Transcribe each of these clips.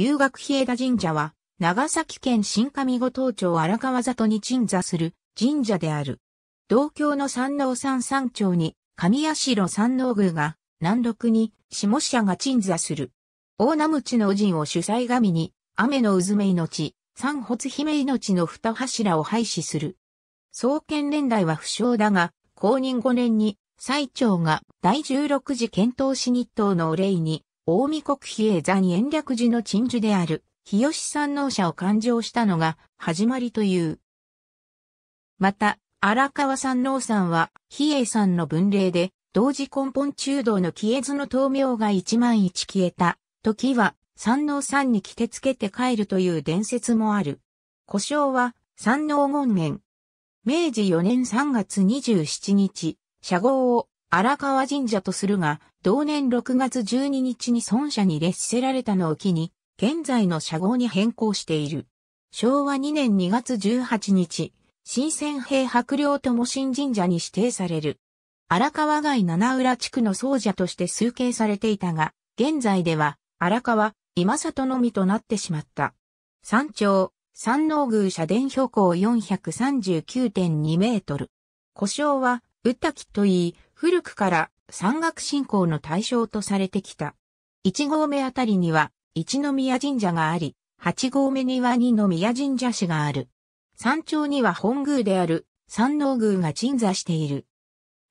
遊学日田神社は、長崎県新上五島町荒川里に鎮座する神社である。同郷の山王山山町に、上社山王宮が、南麓に下社が鎮座する。大名口の神を主催神に、雨の渦め命、三発姫命の二柱を廃止する。創建年代は不詳だが、公認5年に、最長が第16次遣唐使日東のお礼に、近江国比叡山延暦寺の鎮守である、日吉山王社を勘定したのが始まりという。また、荒川山王さんは、比叡山の文礼で、同時根本中道の消えずの灯明が一万一消えた、時は、山王山に着てつけて帰るという伝説もある。故障は、山王権現。明治4年3月27日、社号を荒川神社とするが、同年6月12日に孫社に列せられたのを機に、現在の社号に変更している。昭和2年2月18日、新鮮兵白領とも新神社に指定される。荒川街七浦地区の僧者として推計されていたが、現在では荒川、今里のみとなってしまった。山頂、山王宮社殿標高439.2メートル。故障は、宇滝といい、古くから山岳信仰の対象とされてきた。一号目あたりには一宮神社があり、八号目には二宮神社市がある。山頂には本宮である山王宮が鎮座している。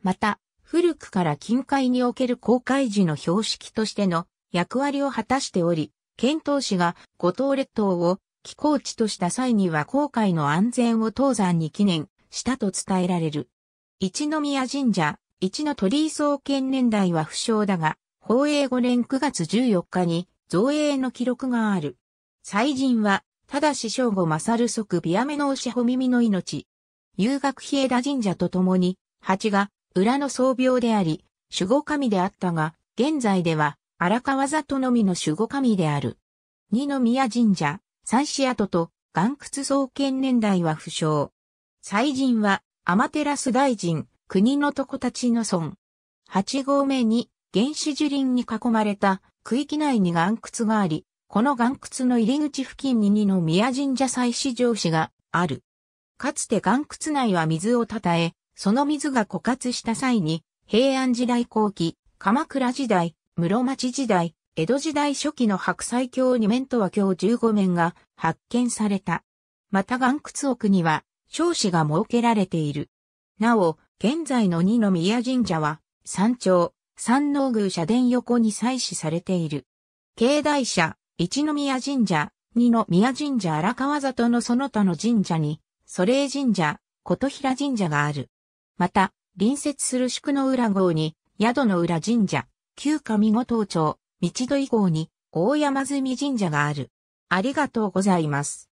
また、古くから近海における公開時の標識としての役割を果たしており、遣唐使が五島列島を寄港地とした際には航海の安全を東山に記念したと伝えられる。一宮神社、1の鳥居創建年代は不詳だが、宝永5年9月14日に造営の記録がある。祭人は、ただし正吾勝る即ビアメの牛ほ耳の命。遊学比枝神社と共に、蜂が裏の創病であり、守護神であったが、現在では荒川里のみの守護神である。二宮神社、三市跡と、岩窟創建年代は不詳。祭人は、アマテラス大臣、国のたちの村。八合目に原始樹林に囲まれた区域内に岩窟があり、この岩窟の入り口付近に二の宮神社祭祀城址がある。かつて岩窟内は水をたたえ、その水が枯渇した際に、平安時代後期、鎌倉時代、室町時代、江戸時代初期の白菜橋二面とは橋15面が発見された。また岩窟奥には、少子が設けられている。なお、現在の二宮神社は、山頂、山王宮社殿横に祭祀されている。境内社、一宮神社、二宮神社荒川里のその他の神社に、祖霊神社、琴平神社がある。また、隣接する宿の浦郷に、宿の浦神社、旧上五島町、道戸以降に、大山積神社がある。ありがとうございます。